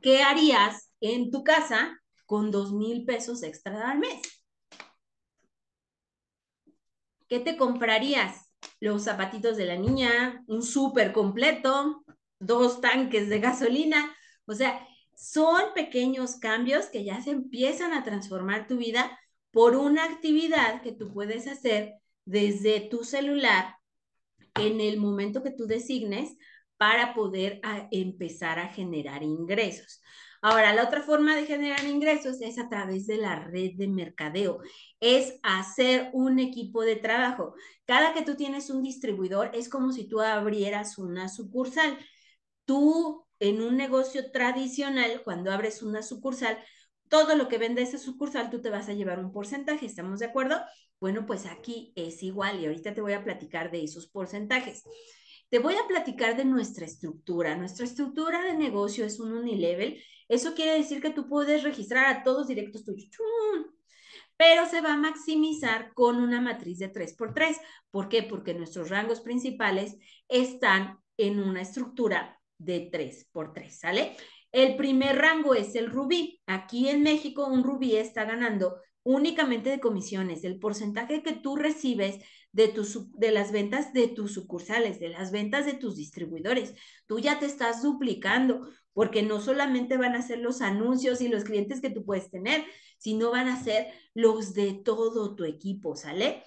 ¿Qué harías en tu casa con dos mil pesos extra al mes? ¿Qué te comprarías? Los zapatitos de la niña, un súper completo, dos tanques de gasolina. O sea, son pequeños cambios que ya se empiezan a transformar tu vida por una actividad que tú puedes hacer desde tu celular en el momento que tú designes para poder ah, empezar a generar ingresos. Ahora, la otra forma de generar ingresos es a través de la red de mercadeo, es hacer un equipo de trabajo. Cada que tú tienes un distribuidor es como si tú abrieras una sucursal. Tú en un negocio tradicional, cuando abres una sucursal, todo lo que vende esa sucursal, tú te vas a llevar un porcentaje, ¿estamos de acuerdo? Bueno, pues aquí es igual y ahorita te voy a platicar de esos porcentajes. Te voy a platicar de nuestra estructura. Nuestra estructura de negocio es un unilevel. Eso quiere decir que tú puedes registrar a todos directos tuyos. pero se va a maximizar con una matriz de 3x3. ¿Por qué? Porque nuestros rangos principales están en una estructura de 3x3, ¿sale? El primer rango es el rubí. Aquí en México un rubí está ganando únicamente de comisiones, el porcentaje que tú recibes de, tus, de las ventas de tus sucursales, de las ventas de tus distribuidores. Tú ya te estás duplicando porque no solamente van a ser los anuncios y los clientes que tú puedes tener, sino van a ser los de todo tu equipo, ¿sale?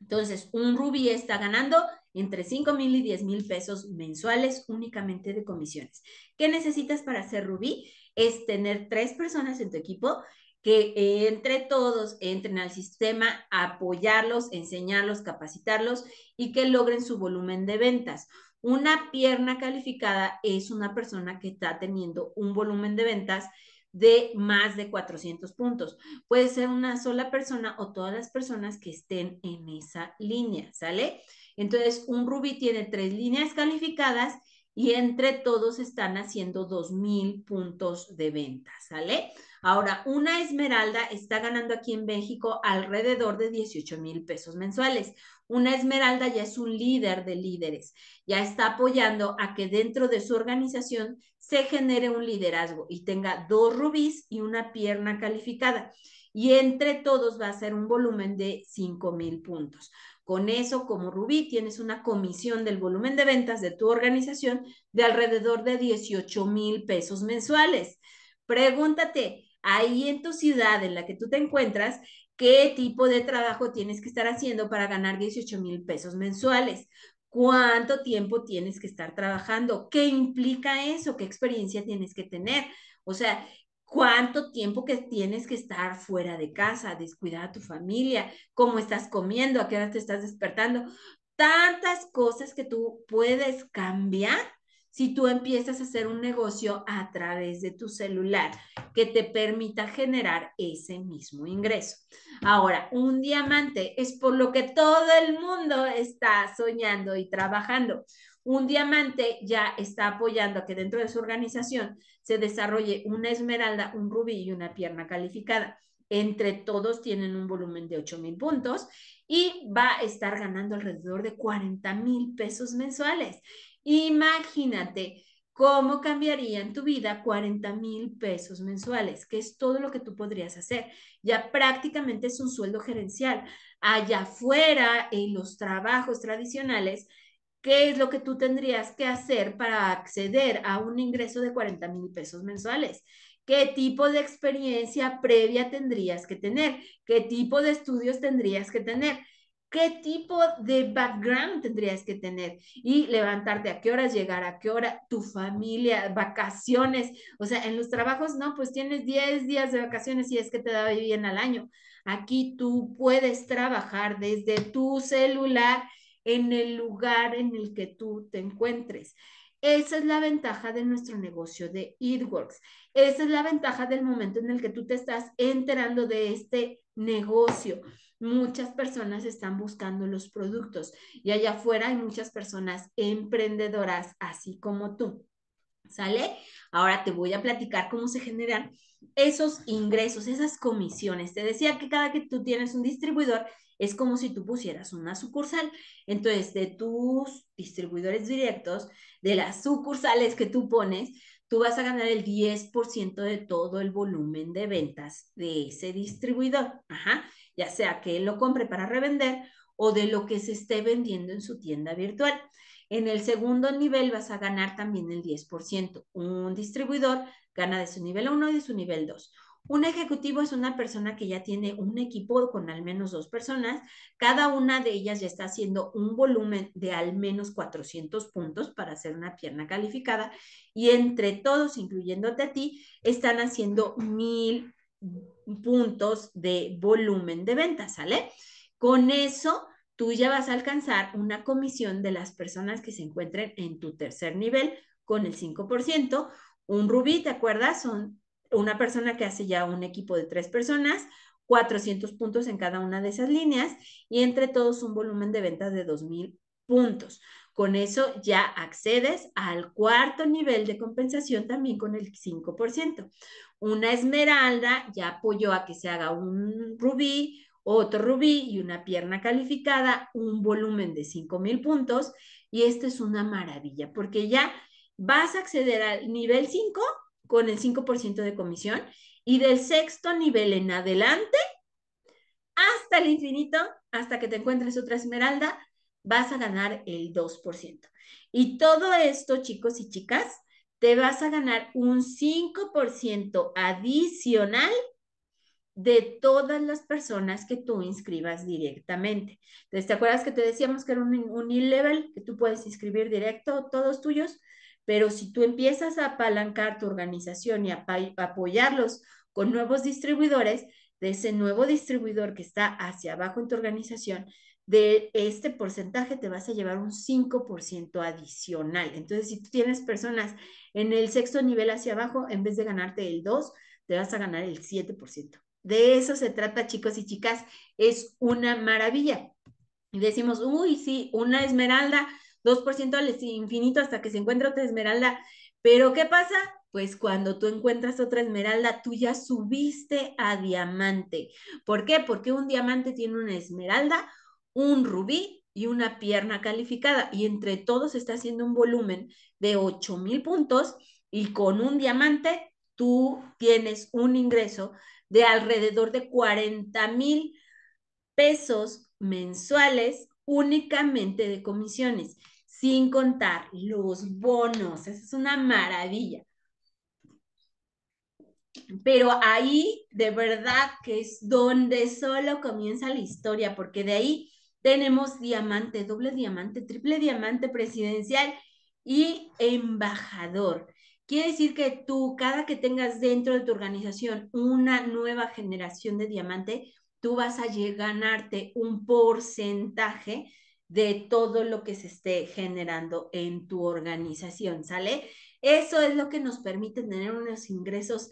Entonces, un rubí está ganando entre 5 mil y 10 mil pesos mensuales únicamente de comisiones. ¿Qué necesitas para hacer rubí? Es tener tres personas en tu equipo que entre todos entren al sistema, apoyarlos, enseñarlos, capacitarlos y que logren su volumen de ventas. Una pierna calificada es una persona que está teniendo un volumen de ventas de más de 400 puntos. Puede ser una sola persona o todas las personas que estén en esa línea, ¿sale? Entonces, un Ruby tiene tres líneas calificadas y entre todos están haciendo 2.000 puntos de ventas ¿sale? Ahora, una esmeralda está ganando aquí en México alrededor de 18 mil pesos mensuales. Una esmeralda ya es un líder de líderes, ya está apoyando a que dentro de su organización se genere un liderazgo y tenga dos rubíes y una pierna calificada. Y entre todos va a ser un volumen de 5 mil puntos. Con eso, como Rubí, tienes una comisión del volumen de ventas de tu organización de alrededor de 18 mil pesos mensuales. Pregúntate, ahí en tu ciudad en la que tú te encuentras, qué tipo de trabajo tienes que estar haciendo para ganar 18 mil pesos mensuales. ¿Cuánto tiempo tienes que estar trabajando? ¿Qué implica eso? ¿Qué experiencia tienes que tener? O sea, cuánto tiempo que tienes que estar fuera de casa, descuidar a tu familia, cómo estás comiendo, a qué hora te estás despertando. Tantas cosas que tú puedes cambiar si tú empiezas a hacer un negocio a través de tu celular que te permita generar ese mismo ingreso. Ahora, un diamante es por lo que todo el mundo está soñando y trabajando. Un diamante ya está apoyando a que dentro de su organización se desarrolle una esmeralda, un rubí y una pierna calificada. Entre todos tienen un volumen de 8 mil puntos y va a estar ganando alrededor de 40 mil pesos mensuales. Imagínate cómo cambiaría en tu vida 40 mil pesos mensuales, que es todo lo que tú podrías hacer. Ya prácticamente es un sueldo gerencial. Allá afuera, en los trabajos tradicionales, ¿qué es lo que tú tendrías que hacer para acceder a un ingreso de 40 mil pesos mensuales? ¿Qué tipo de experiencia previa tendrías que tener? ¿Qué tipo de estudios tendrías que tener? qué tipo de background tendrías que tener y levantarte a qué horas, llegar a qué hora, tu familia, vacaciones. O sea, en los trabajos, no, pues tienes 10 días de vacaciones y es que te da bien al año. Aquí tú puedes trabajar desde tu celular en el lugar en el que tú te encuentres. Esa es la ventaja de nuestro negocio de Eatworks. Esa es la ventaja del momento en el que tú te estás enterando de este negocio muchas personas están buscando los productos y allá afuera hay muchas personas emprendedoras, así como tú. ¿Sale? Ahora te voy a platicar cómo se generan esos ingresos, esas comisiones. Te decía que cada que tú tienes un distribuidor es como si tú pusieras una sucursal. Entonces, de tus distribuidores directos, de las sucursales que tú pones, tú vas a ganar el 10% de todo el volumen de ventas de ese distribuidor. Ajá ya sea que él lo compre para revender o de lo que se esté vendiendo en su tienda virtual. En el segundo nivel vas a ganar también el 10%. Un distribuidor gana de su nivel 1 y de su nivel 2. Un ejecutivo es una persona que ya tiene un equipo con al menos dos personas. Cada una de ellas ya está haciendo un volumen de al menos 400 puntos para hacer una pierna calificada. Y entre todos, incluyéndote a ti, están haciendo mil puntos de volumen de ventas ¿sale? Con eso, tú ya vas a alcanzar una comisión de las personas que se encuentren en tu tercer nivel con el 5%. Un rubí, ¿te acuerdas? Son una persona que hace ya un equipo de tres personas, 400 puntos en cada una de esas líneas y entre todos un volumen de ventas de 2.000 puntos. Con eso ya accedes al cuarto nivel de compensación también con el 5%. Una esmeralda ya apoyó a que se haga un rubí, otro rubí y una pierna calificada, un volumen de mil puntos. Y esto es una maravilla, porque ya vas a acceder al nivel 5 con el 5% de comisión y del sexto nivel en adelante hasta el infinito, hasta que te encuentres otra esmeralda, vas a ganar el 2%. Y todo esto, chicos y chicas, te vas a ganar un 5% adicional de todas las personas que tú inscribas directamente. Entonces, ¿te acuerdas que te decíamos que era un, un e-level que tú puedes inscribir directo, todos tuyos? Pero si tú empiezas a apalancar tu organización y a apoyarlos con nuevos distribuidores, de ese nuevo distribuidor que está hacia abajo en tu organización, de este porcentaje te vas a llevar un 5% adicional. Entonces, si tú tienes personas en el sexto nivel hacia abajo, en vez de ganarte el 2, te vas a ganar el 7%. De eso se trata, chicos y chicas. Es una maravilla. Y decimos, uy, sí, una esmeralda, 2% al infinito hasta que se encuentra otra esmeralda. Pero ¿qué pasa? Pues cuando tú encuentras otra esmeralda, tú ya subiste a diamante. ¿Por qué? Porque un diamante tiene una esmeralda, un rubí y una pierna calificada. Y entre todos está haciendo un volumen de mil puntos y con un diamante tú tienes un ingreso de alrededor de 40 mil pesos mensuales únicamente de comisiones, sin contar los bonos. Esa es una maravilla. Pero ahí de verdad que es donde solo comienza la historia, porque de ahí tenemos diamante, doble diamante, triple diamante presidencial y embajador. Quiere decir que tú, cada que tengas dentro de tu organización una nueva generación de diamante, tú vas a ganarte un porcentaje de todo lo que se esté generando en tu organización, ¿sale? Eso es lo que nos permite tener unos ingresos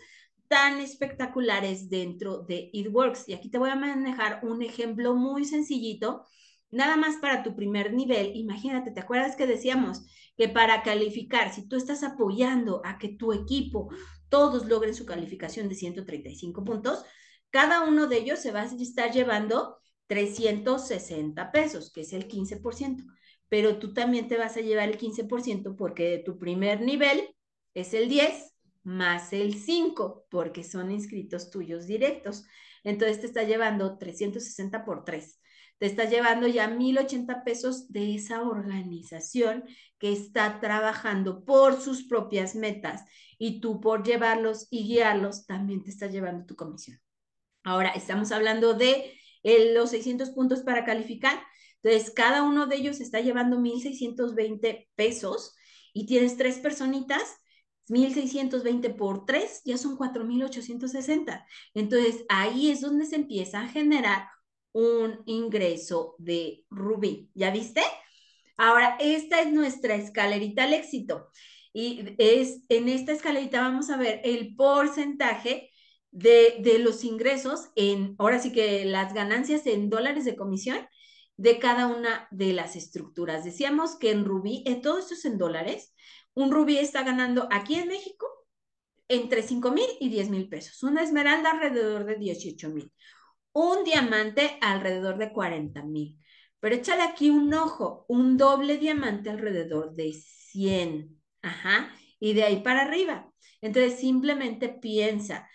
tan espectaculares dentro de Works. Y aquí te voy a manejar un ejemplo muy sencillito, nada más para tu primer nivel. Imagínate, ¿te acuerdas que decíamos que para calificar, si tú estás apoyando a que tu equipo todos logren su calificación de 135 puntos, cada uno de ellos se va a estar llevando 360 pesos, que es el 15%. Pero tú también te vas a llevar el 15% porque tu primer nivel es el 10 más el 5, porque son inscritos tuyos directos. Entonces te está llevando 360 por 3. Te está llevando ya 1.080 pesos de esa organización que está trabajando por sus propias metas y tú por llevarlos y guiarlos también te está llevando tu comisión. Ahora, estamos hablando de eh, los 600 puntos para calificar. Entonces, cada uno de ellos está llevando 1.620 pesos y tienes tres personitas 1620 por 3 ya son 4860. Entonces ahí es donde se empieza a generar un ingreso de rubí. ¿Ya viste? Ahora, esta es nuestra escalerita al éxito. Y es, en esta escalerita vamos a ver el porcentaje de, los ingresos en, ahora sí que las ganancias en dólares de comisión de cada una de las estructuras. Decíamos que en Rubí, todo esto es en dólares, un rubí está ganando aquí en México entre 5 mil y 10 mil pesos, una esmeralda alrededor de 18 mil, un diamante alrededor de 40 mil, pero échale aquí un ojo, un doble diamante alrededor de 100, ajá, y de ahí para arriba. Entonces simplemente piensa,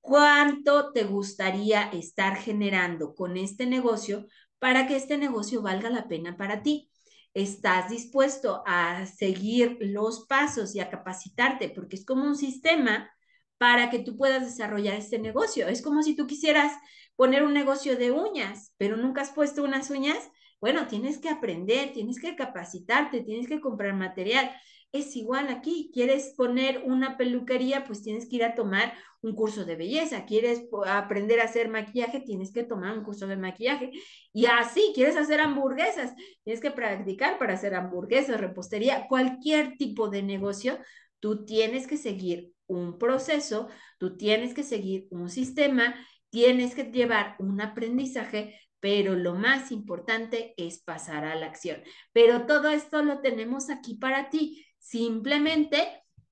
¿cuánto te gustaría estar generando con este negocio para que este negocio valga la pena para ti? estás dispuesto a seguir los pasos y a capacitarte, porque es como un sistema para que tú puedas desarrollar este negocio. Es como si tú quisieras poner un negocio de uñas, pero nunca has puesto unas uñas. Bueno, tienes que aprender, tienes que capacitarte, tienes que comprar material es igual aquí. ¿Quieres poner una peluquería? Pues tienes que ir a tomar un curso de belleza. ¿Quieres aprender a hacer maquillaje? Tienes que tomar un curso de maquillaje. Y así, ¿quieres hacer hamburguesas? Tienes que practicar para hacer hamburguesas, repostería, cualquier tipo de negocio. Tú tienes que seguir un proceso, tú tienes que seguir un sistema, tienes que llevar un aprendizaje pero lo más importante es pasar a la acción. Pero todo esto lo tenemos aquí para ti. Simplemente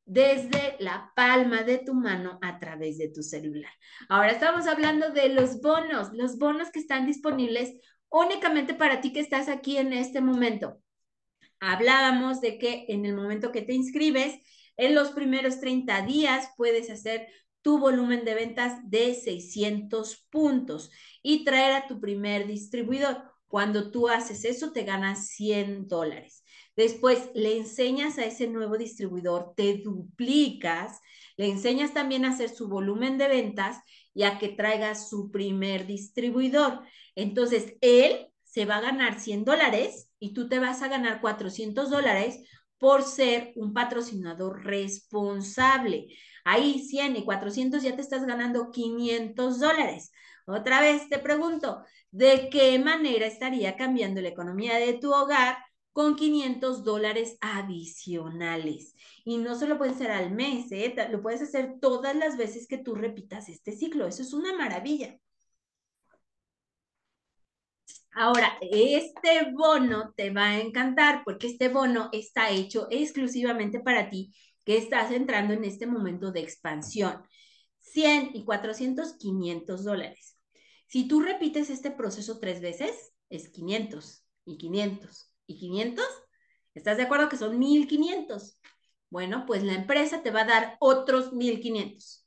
desde la palma de tu mano a través de tu celular. Ahora estamos hablando de los bonos, los bonos que están disponibles únicamente para ti que estás aquí en este momento. Hablábamos de que en el momento que te inscribes, en los primeros 30 días puedes hacer tu volumen de ventas de 600 puntos y traer a tu primer distribuidor. Cuando tú haces eso, te ganas 100 dólares. Después le enseñas a ese nuevo distribuidor, te duplicas, le enseñas también a hacer su volumen de ventas y a que traiga su primer distribuidor. Entonces, él se va a ganar 100 dólares y tú te vas a ganar 400 dólares por ser un patrocinador responsable. Ahí 100 y 400 ya te estás ganando 500 dólares. Otra vez te pregunto, ¿de qué manera estaría cambiando la economía de tu hogar con 500 dólares adicionales. Y no solo puedes ser al mes, ¿eh? lo puedes hacer todas las veces que tú repitas este ciclo. Eso es una maravilla. Ahora, este bono te va a encantar porque este bono está hecho exclusivamente para ti que estás entrando en este momento de expansión. 100 y 400, 500 dólares. Si tú repites este proceso tres veces, es 500 y 500 y 500, ¿estás de acuerdo que son 1500? Bueno, pues la empresa te va a dar otros 1500.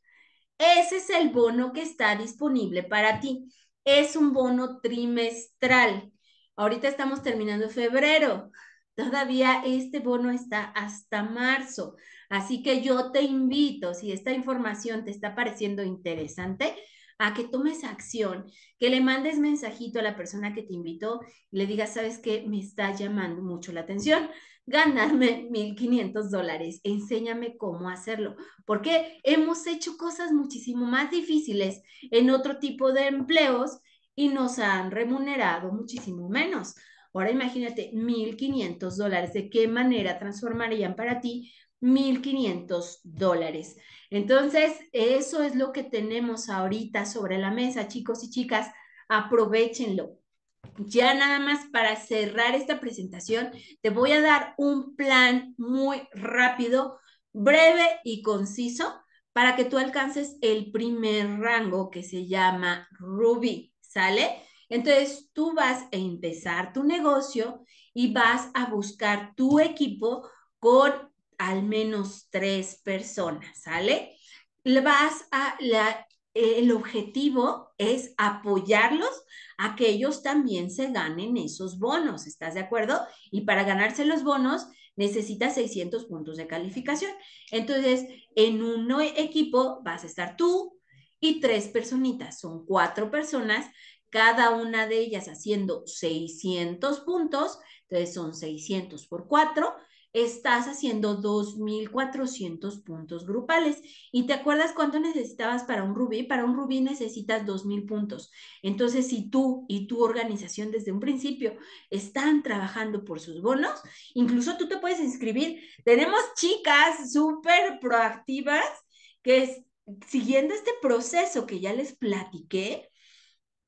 Ese es el bono que está disponible para ti. Es un bono trimestral. Ahorita estamos terminando febrero. Todavía este bono está hasta marzo. Así que yo te invito, si esta información te está pareciendo interesante, a que tomes acción, que le mandes mensajito a la persona que te invitó y le digas, sabes qué? me está llamando mucho la atención, ganarme 1.500 dólares, enséñame cómo hacerlo, porque hemos hecho cosas muchísimo más difíciles en otro tipo de empleos y nos han remunerado muchísimo menos. Ahora imagínate 1.500 dólares, ¿de qué manera transformarían para ti 1.500 dólares? Entonces, eso es lo que tenemos ahorita sobre la mesa, chicos y chicas, aprovechenlo. Ya nada más para cerrar esta presentación, te voy a dar un plan muy rápido, breve y conciso para que tú alcances el primer rango que se llama Ruby, ¿sale? Entonces tú vas a empezar tu negocio y vas a buscar tu equipo con al menos tres personas, ¿sale? Vas a, la, eh, el objetivo es apoyarlos a que ellos también se ganen esos bonos, ¿estás de acuerdo? Y para ganarse los bonos necesitas 600 puntos de calificación. Entonces, en un equipo vas a estar tú y tres personitas, son cuatro personas, cada una de ellas haciendo 600 puntos, entonces son 600 por cuatro estás haciendo 2.400 puntos grupales. ¿Y te acuerdas cuánto necesitabas para un rubí? Para un rubí necesitas 2.000 puntos. Entonces, si tú y tu organización desde un principio están trabajando por sus bonos, incluso tú te puedes inscribir. Tenemos chicas súper proactivas que siguiendo este proceso que ya les platiqué,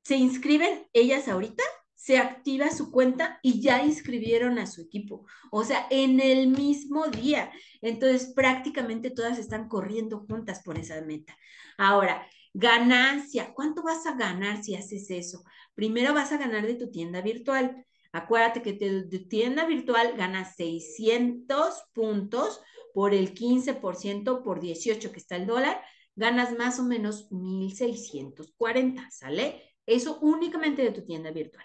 se inscriben ellas ahorita se activa su cuenta y ya inscribieron a su equipo. O sea, en el mismo día. Entonces, prácticamente todas están corriendo juntas por esa meta. Ahora, ganancia. ¿Cuánto vas a ganar si haces eso? Primero vas a ganar de tu tienda virtual. Acuérdate que tu tienda virtual gana 600 puntos por el 15% por 18 que está el dólar, ganas más o menos 1.640, ¿sale? Eso únicamente de tu tienda virtual.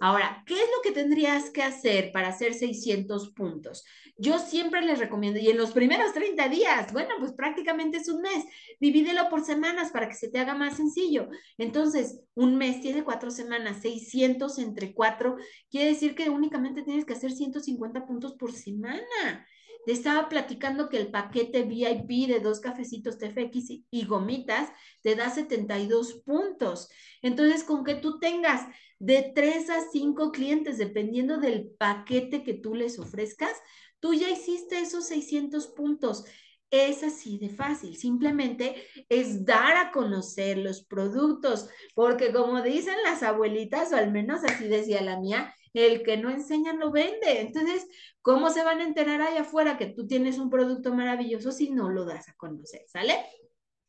Ahora, ¿qué es lo que tendrías que hacer para hacer 600 puntos? Yo siempre les recomiendo, y en los primeros 30 días, bueno, pues prácticamente es un mes, divídelo por semanas para que se te haga más sencillo. Entonces, un mes tiene cuatro semanas, 600 entre cuatro, quiere decir que únicamente tienes que hacer 150 puntos por semana. Te estaba platicando que el paquete VIP de dos cafecitos TFX y, y gomitas te da 72 puntos. Entonces, con que tú tengas de 3 a 5 clientes, dependiendo del paquete que tú les ofrezcas, tú ya hiciste esos 600 puntos. Es así de fácil, simplemente es dar a conocer los productos, porque como dicen las abuelitas, o al menos así decía la mía, el que no enseña no vende. Entonces, ¿cómo se van a enterar allá afuera que tú tienes un producto maravilloso si no lo das a conocer? ¿Sale?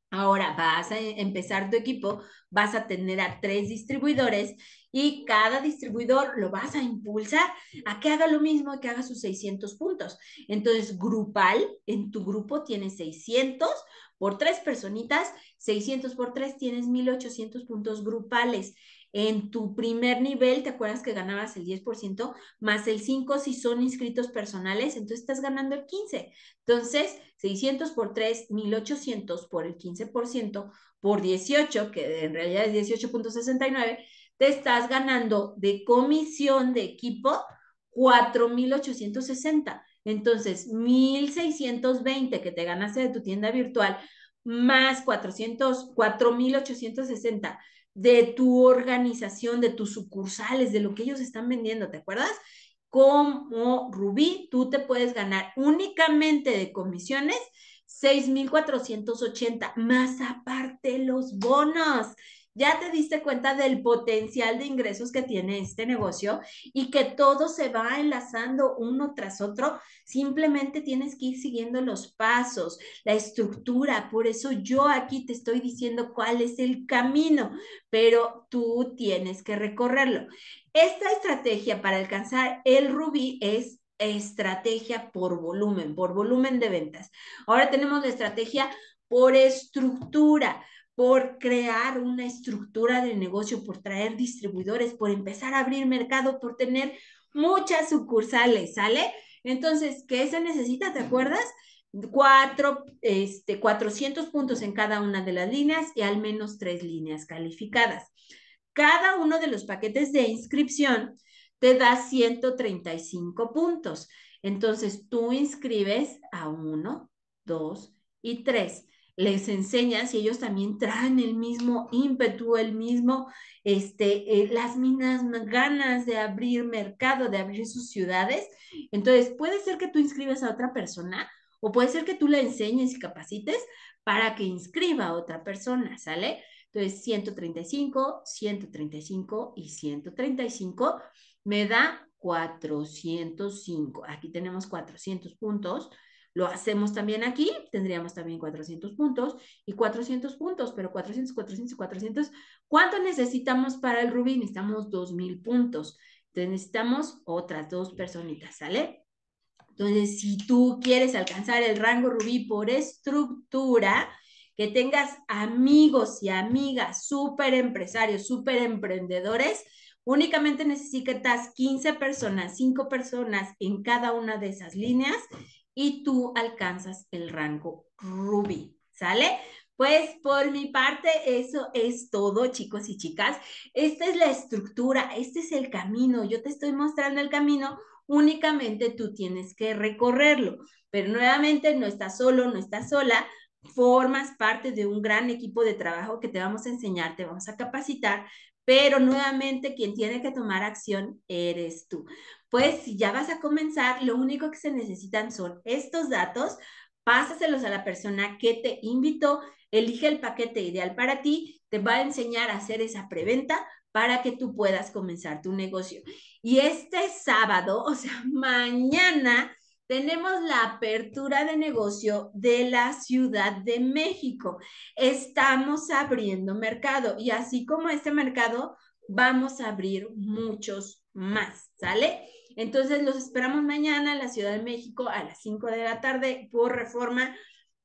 Ahora vas a empezar tu equipo, vas a tener a tres distribuidores y cada distribuidor lo vas a impulsar a que haga lo mismo y que haga sus 600 puntos. Entonces, grupal, en tu grupo tienes 600 por tres personitas, 600 por tres tienes 1800 puntos grupales. En tu primer nivel, ¿te acuerdas que ganabas el 10% más el 5 si son inscritos personales? Entonces estás ganando el 15. Entonces, 600 por 3, 1800 por el 15% por 18, que en realidad es 18.69, te estás ganando de comisión de equipo 4860. Entonces, 1620 que te ganaste de tu tienda virtual más 400, 4860 de tu organización, de tus sucursales, de lo que ellos están vendiendo, ¿te acuerdas? Como Rubí, tú te puedes ganar únicamente de comisiones 6.480, más aparte los bonos ya te diste cuenta del potencial de ingresos que tiene este negocio y que todo se va enlazando uno tras otro. Simplemente tienes que ir siguiendo los pasos, la estructura. Por eso yo aquí te estoy diciendo cuál es el camino, pero tú tienes que recorrerlo. Esta estrategia para alcanzar el rubí es estrategia por volumen, por volumen de ventas. Ahora tenemos la estrategia por estructura por crear una estructura de negocio, por traer distribuidores, por empezar a abrir mercado, por tener muchas sucursales, ¿sale? Entonces, ¿qué se necesita? ¿Te acuerdas? Cuatro, este, 400 puntos en cada una de las líneas y al menos tres líneas calificadas. Cada uno de los paquetes de inscripción te da 135 puntos. Entonces, tú inscribes a uno, dos y tres les enseñas y ellos también traen el mismo ímpetu, el mismo, este, eh, las mismas ganas de abrir mercado, de abrir sus ciudades. Entonces, puede ser que tú inscribas a otra persona o puede ser que tú la enseñes y capacites para que inscriba a otra persona, ¿sale? Entonces, 135, 135 y 135 me da 405. Aquí tenemos 400 puntos lo hacemos también aquí, tendríamos también 400 puntos y 400 puntos, pero 400, 400, 400. ¿Cuánto necesitamos para el rubí? Necesitamos 2000 puntos. Entonces necesitamos otras dos personitas, ¿sale? Entonces, si tú quieres alcanzar el rango rubí por estructura, que tengas amigos y amigas, súper empresarios, súper emprendedores, únicamente necesitas 15 personas, 5 personas en cada una de esas líneas y tú alcanzas el rango Ruby, ¿sale? Pues por mi parte, eso es todo, chicos y chicas. Esta es la estructura, este es el camino. Yo te estoy mostrando el camino, únicamente tú tienes que recorrerlo. Pero nuevamente, no estás solo, no estás sola, formas parte de un gran equipo de trabajo que te vamos a enseñar, te vamos a capacitar pero nuevamente quien tiene que tomar acción eres tú. Pues si ya vas a comenzar, lo único que se necesitan son estos datos, pásaselos a la persona que te invitó, elige el paquete ideal para ti, te va a enseñar a hacer esa preventa para que tú puedas comenzar tu negocio. Y este sábado, o sea, mañana tenemos la apertura de negocio de la Ciudad de México. Estamos abriendo mercado y así como este mercado, vamos a abrir muchos más, ¿sale? Entonces los esperamos mañana en la Ciudad de México a las 5 de la tarde por reforma.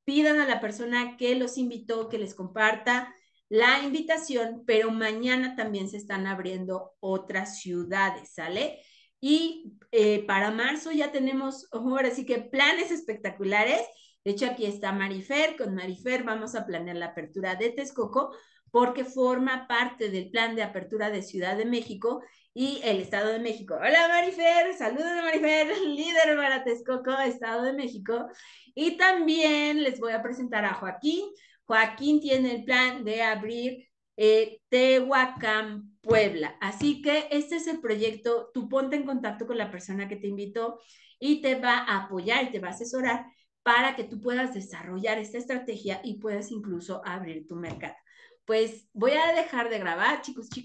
Pidan a la persona que los invitó que les comparta la invitación, pero mañana también se están abriendo otras ciudades, ¿sale? Y eh, para marzo ya tenemos, ahora sí que planes espectaculares. De hecho, aquí está Marifer. Con Marifer vamos a planear la apertura de Texcoco porque forma parte del plan de apertura de Ciudad de México y el Estado de México. Hola Marifer, saludos de Marifer, líder para Texcoco, Estado de México. Y también les voy a presentar a Joaquín. Joaquín tiene el plan de abrir eh, Tehuacán Puebla. Así que este es el proyecto, tú ponte en contacto con la persona que te invitó y te va a apoyar y te va a asesorar para que tú puedas desarrollar esta estrategia y puedas incluso abrir tu mercado. Pues voy a dejar de grabar, chicos, chicos.